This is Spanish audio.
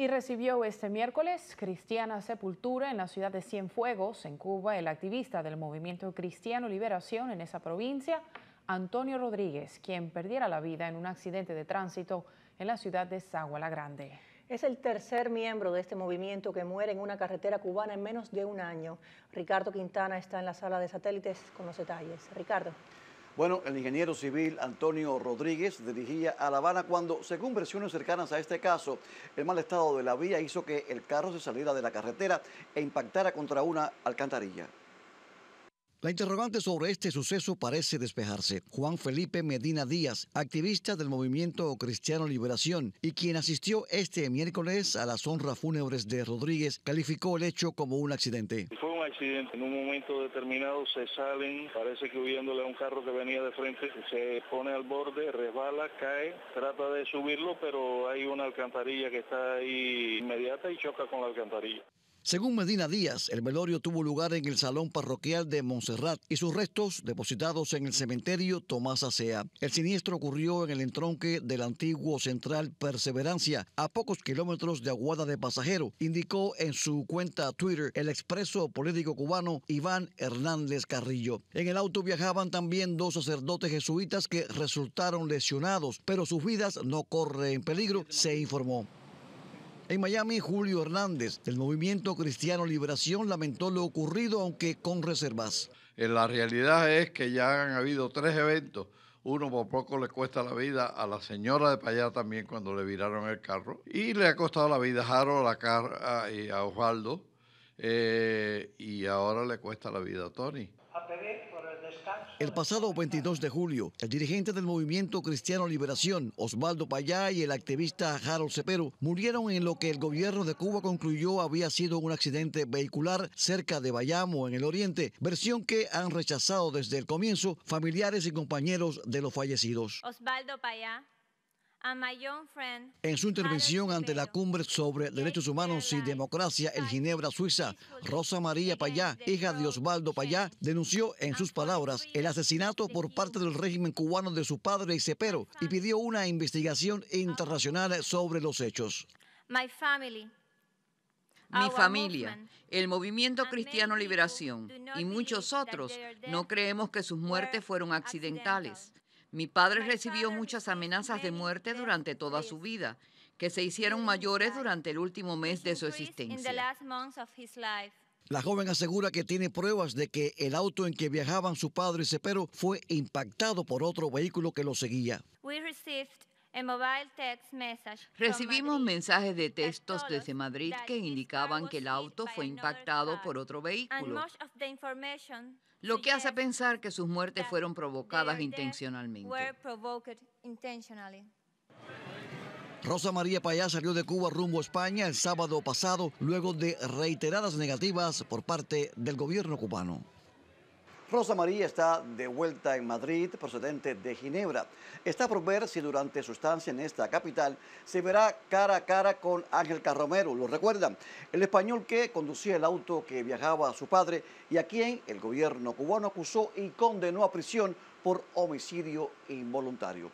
y recibió este miércoles cristiana sepultura en la ciudad de Cienfuegos, en Cuba, el activista del movimiento Cristiano Liberación en esa provincia, Antonio Rodríguez, quien perdiera la vida en un accidente de tránsito en la ciudad de La Grande. Es el tercer miembro de este movimiento que muere en una carretera cubana en menos de un año. Ricardo Quintana está en la sala de satélites con los detalles. Ricardo. Bueno, el ingeniero civil Antonio Rodríguez dirigía a La Habana cuando, según versiones cercanas a este caso, el mal estado de la vía hizo que el carro se saliera de la carretera e impactara contra una alcantarilla. La interrogante sobre este suceso parece despejarse. Juan Felipe Medina Díaz, activista del movimiento Cristiano Liberación y quien asistió este miércoles a las honras fúnebres de Rodríguez, calificó el hecho como un accidente. En un momento determinado se salen, parece que huyéndole a un carro que venía de frente, se pone al borde, resbala, cae, trata de subirlo, pero hay una alcantarilla que está ahí inmediata y choca con la alcantarilla. Según Medina Díaz, el velorio tuvo lugar en el salón parroquial de Montserrat y sus restos depositados en el cementerio Tomás Acea. El siniestro ocurrió en el entronque del antiguo Central Perseverancia, a pocos kilómetros de Aguada de Pasajero, indicó en su cuenta Twitter el expreso político cubano Iván Hernández Carrillo. En el auto viajaban también dos sacerdotes jesuitas que resultaron lesionados, pero sus vidas no corren peligro, se informó. En Miami, Julio Hernández, del Movimiento Cristiano Liberación, lamentó lo ocurrido, aunque con reservas. Eh, la realidad es que ya han habido tres eventos uno por poco le cuesta la vida a la señora de Payá también cuando le viraron el carro. Y le ha costado la vida a Jaro, a Cara y a Osvaldo. Eh, y ahora le cuesta la vida a Tony. el, pasado 22 de julio, el dirigente del movimiento Cristiano Liberación, Osvaldo Payá, y el activista Harold Cepero murieron en lo que el gobierno de Cuba concluyó había sido un accidente vehicular cerca de Bayamo, en el oriente, versión que han rechazado desde el comienzo familiares y compañeros de los fallecidos. Osvaldo Payá en su intervención ante la cumbre sobre derechos humanos y democracia en Ginebra, Suiza, Rosa María Payá, hija de Osvaldo Payá, denunció en sus palabras el asesinato por parte del régimen cubano de su padre Isepero y pidió una investigación uh-huh. internacional sobre los hechos. Mi familia, el movimiento cristiano Liberación y muchos otros no creemos que sus muertes fueron accidentales. Mi padre recibió muchas amenazas de muerte durante toda su vida, que se hicieron mayores durante el último pues mes de su existencia. La joven asegura que tiene pruebas de que el auto en que viajaban su padre y Cepero fue impactado por otro vehículo que lo seguía. Recibimos mensajes de textos desde Madrid que indicaban que el auto fue impactado por otro vehículo, lo que hace pensar que sus muertes fueron provocadas intencionalmente. Rosa María Payá salió de Cuba rumbo a España el sábado pasado luego de reiteradas negativas por parte del gobierno cubano. Rosa María está de vuelta en Madrid, procedente de Ginebra. Está por ver si durante su estancia en esta capital se verá cara a cara con Ángel Carromero. Lo recuerdan, el español que conducía el auto que viajaba a su padre y a quien el gobierno cubano acusó y condenó a prisión por homicidio involuntario.